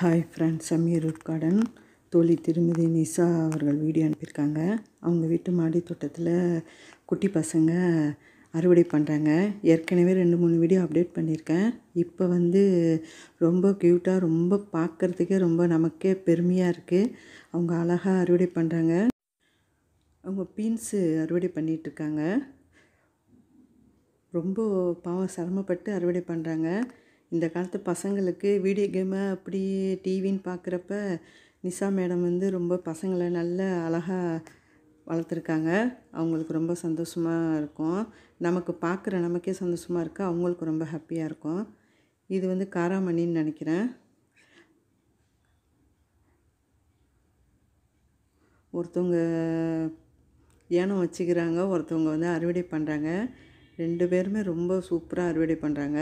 hi friends Sameer root garden தோழி திருமதி நிசா அவர்கள் வீடியோ அனுப்பியிருக்காங்க அவங்க வீட்டு மாடி தோட்டத்தில் குட்டி பசங்க அறுவடை பண்ணுறாங்க ஏற்கனவே ரெண்டு மூணு வீடியோ அப்டேட் பண்ணியிருக்கேன் இப்போ வந்து ரொம்ப க்யூட்டாக ரொம்ப பார்க்குறதுக்கே ரொம்ப நமக்கே பெருமையாக இருக்குது அவங்க அழகாக அறுவடை பண்ணுறாங்க அவங்க பீன்ஸு அறுவடை பண்ணிகிட்ருக்காங்க ரொம்ப பாவம் சிரமப்பட்டு அறுவடை பண்ணுறாங்க இந்த காலத்து பசங்களுக்கு வீடியோ கேமை அப்படி டிவின்னு பார்க்குறப்ப நிஷா மேடம் வந்து ரொம்ப பசங்களை நல்ல அழகாக வளர்த்துருக்காங்க அவங்களுக்கு ரொம்ப சந்தோஷமாக இருக்கும் நமக்கு பார்க்குற நமக்கே சந்தோஷமாக இருக்குது அவங்களுக்கு ரொம்ப ஹாப்பியாக இருக்கும் இது வந்து காராமணின்னு நினைக்கிறேன் ஒருத்தவங்க ஏனம் வச்சுக்கிறாங்க ஒருத்தவங்க வந்து அறுவடை பண்ணுறாங்க ரெண்டு பேருமே ரொம்ப சூப்பராக அறுவடை பண்ணுறாங்க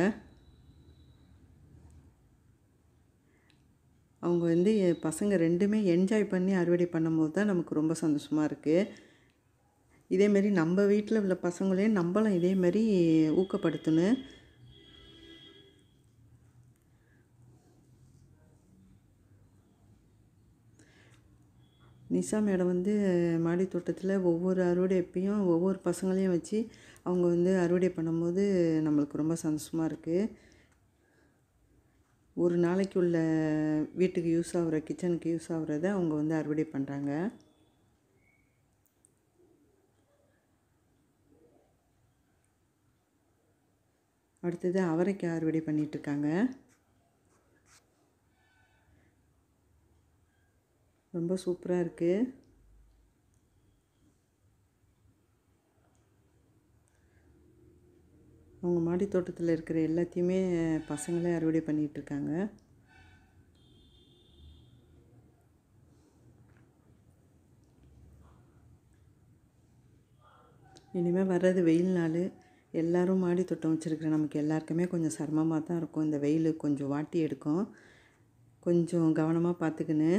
அவங்க வந்து பசங்க ரெண்டுமே என்ஜாய் பண்ணி அறுவடை பண்ணும்போது தான் நமக்கு ரொம்ப சந்தோஷமாக இருக்குது இதேமாரி நம்ம வீட்டில் உள்ள பசங்களையும் நம்மளும் இதேமாரி ஊக்கப்படுத்தணும் நிஷா மேடம் வந்து மாடி தோட்டத்தில் ஒவ்வொரு அறுவடை எப்பையும் ஒவ்வொரு பசங்களையும் வச்சு அவங்க வந்து அறுவடை பண்ணும்போது நம்மளுக்கு ரொம்ப சந்தோஷமாக இருக்குது ஒரு நாளைக்கு உள்ள வீட்டுக்கு யூஸ் ஆகிற கிச்சனுக்கு யூஸ் ஆகிறத அவங்க வந்து அறுவடை பண்ணுறாங்க அடுத்தது அவரைக்கு அறுவடை பண்ணிகிட்ருக்காங்க ரொம்ப சூப்பராக இருக்குது அவங்க மாடி தோட்டத்தில் இருக்கிற எல்லாத்தையுமே பசங்களே அறுவடை பண்ணிகிட்ருக்காங்க இனிமேல் வர்றது வெயில் நாள் எல்லோரும் மாடி தோட்டம் வச்சுருக்கிற நமக்கு எல்லாருக்குமே கொஞ்சம் சிரமமாக தான் இருக்கும் இந்த வெயில் கொஞ்சம் வாட்டி எடுக்கும் கொஞ்சம் கவனமாக பார்த்துக்கின்னு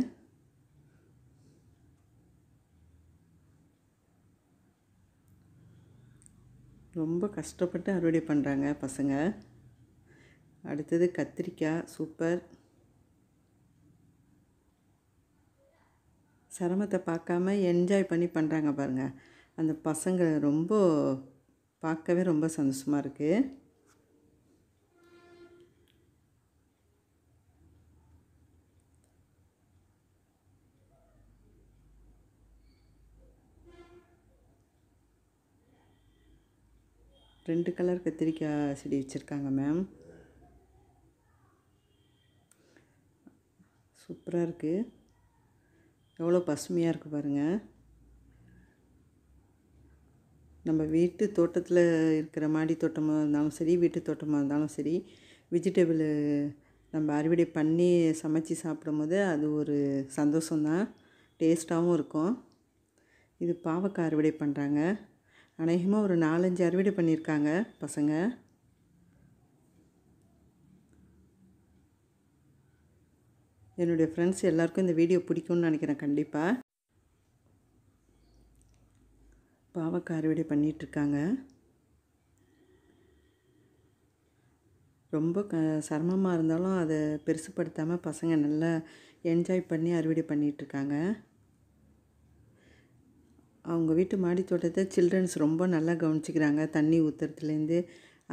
ரொம்ப கஷ்டப்பட்டு அறுவடை பண்ணுறாங்க பசங்க அடுத்தது கத்திரிக்காய் சூப்பர் சிரமத்தை பார்க்காம என்ஜாய் பண்ணி பண்ணுறாங்க பாருங்கள் அந்த பசங்க ரொம்ப பார்க்கவே ரொம்ப சந்தோஷமாக இருக்குது ரெண்டு கலர் கத்திரிக்காய் செடி வச்சுருக்காங்க மேம் சூப்பராக இருக்குது எவ்வளோ பசுமையாக இருக்குது பாருங்கள் நம்ம வீட்டு தோட்டத்தில் இருக்கிற மாடி தோட்டமாக இருந்தாலும் சரி வீட்டு தோட்டமாக இருந்தாலும் சரி வெஜிடபிள் நம்ம அறுவடை பண்ணி சமைச்சு சாப்பிடும்போது அது ஒரு சந்தோஷம்தான் டேஸ்ட்டாகவும் இருக்கும் இது பாவக்காய் அறுவடை பண்ணுறாங்க அநேகமாக ஒரு நாலஞ்சு அறுவடை பண்ணியிருக்காங்க பசங்க என்னுடைய ஃப்ரெண்ட்ஸ் எல்லாருக்கும் இந்த வீடியோ பிடிக்கும்னு நினைக்கிறேன் கண்டிப்பாக பாவக்காய் அறுவடை பண்ணிகிட்ருக்காங்க ரொம்ப க சிரமமாக இருந்தாலும் அதை பெருசுப்படுத்தாமல் பசங்க நல்லா என்ஜாய் பண்ணி அறுவடை பண்ணிகிட்ருக்காங்க அவங்க வீட்டு மாடி தோட்டத்தை சில்ட்ரன்ஸ் ரொம்ப நல்லா கவனிச்சிக்கிறாங்க தண்ணி ஊற்றுறதுலேருந்து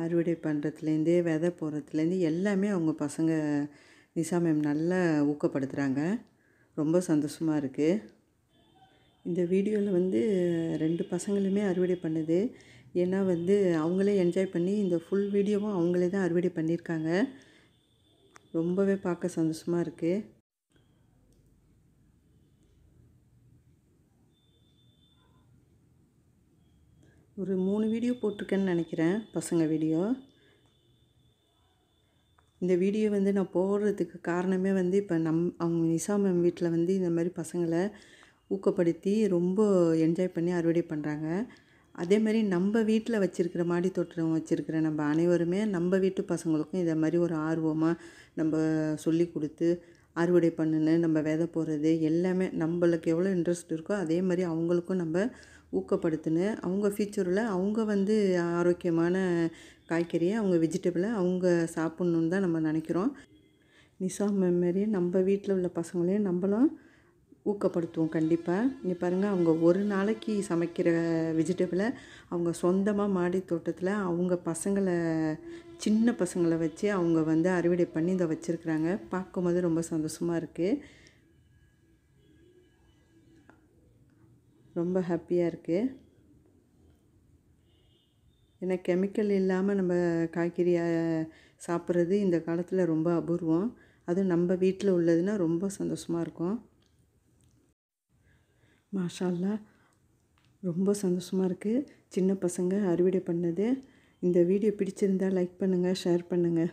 அறுவடை பண்ணுறதுலேருந்து விதை போடுறதுலேருந்து எல்லாமே அவங்க பசங்க நிசா மேம் நல்லா ஊக்கப்படுத்துகிறாங்க ரொம்ப சந்தோஷமாக இருக்குது இந்த வீடியோவில் வந்து ரெண்டு பசங்களுமே அறுவடை பண்ணுது ஏன்னா வந்து அவங்களே என்ஜாய் பண்ணி இந்த ஃபுல் வீடியோவும் அவங்களே தான் அறுவடை பண்ணியிருக்காங்க ரொம்பவே பார்க்க சந்தோஷமாக இருக்குது ஒரு மூணு வீடியோ போட்டிருக்கேன்னு நினைக்கிறேன் பசங்க வீடியோ இந்த வீடியோ வந்து நான் போடுறதுக்கு காரணமே வந்து இப்போ நம் அவங்க நிசா மேம் வீட்டில் வந்து இந்த மாதிரி பசங்களை ஊக்கப்படுத்தி ரொம்ப என்ஜாய் பண்ணி அறுவடை பண்ணுறாங்க அதே மாதிரி நம்ம வீட்டில் வச்சுருக்கிற மாடி தோட்டம் வச்சுருக்கிற நம்ம அனைவருமே நம்ம வீட்டு பசங்களுக்கும் இதை மாதிரி ஒரு ஆர்வமாக நம்ம சொல்லி கொடுத்து அறுவடை பண்ணுன்னு நம்ம விதை போகிறது எல்லாமே நம்மளுக்கு எவ்வளோ இன்ட்ரெஸ்ட் இருக்கோ அதே மாதிரி அவங்களுக்கும் நம்ம ஊக்கப்படுத்துன்னு அவங்க ஃப்யூச்சரில் அவங்க வந்து ஆரோக்கியமான காய்கறியை அவங்க வெஜிடபிளை அவங்க சாப்பிட்ணுன்னு தான் நம்ம நினைக்கிறோம் நிசா மெமரி நம்ம வீட்டில் உள்ள பசங்களையும் நம்மளும் ஊக்கப்படுத்துவோம் கண்டிப்பாக இங்கே பாருங்கள் அவங்க ஒரு நாளைக்கு சமைக்கிற வெஜிடபிளை அவங்க சொந்தமாக மாடி தோட்டத்தில் அவங்க பசங்களை சின்ன பசங்களை வச்சு அவங்க வந்து அறுவடை பண்ணி இதை வச்சுருக்குறாங்க பார்க்கும்போது ரொம்ப சந்தோஷமாக இருக்குது ரொம்ப ஹாப்பியாக இருக்குது ஏன்னா கெமிக்கல் இல்லாமல் நம்ம காய்கறியை சாப்பிட்றது இந்த காலத்தில் ரொம்ப அபூர்வம் அதுவும் நம்ம வீட்டில் உள்ளதுன்னா ரொம்ப சந்தோஷமாக இருக்கும் மாஷால்லா ரொம்ப சந்தோஷமாக இருக்குது சின்ன பசங்க அறுவடை பண்ணது இந்த வீடியோ பிடிச்சிருந்தால் லைக் பண்ணுங்கள் ஷேர் பண்ணுங்கள்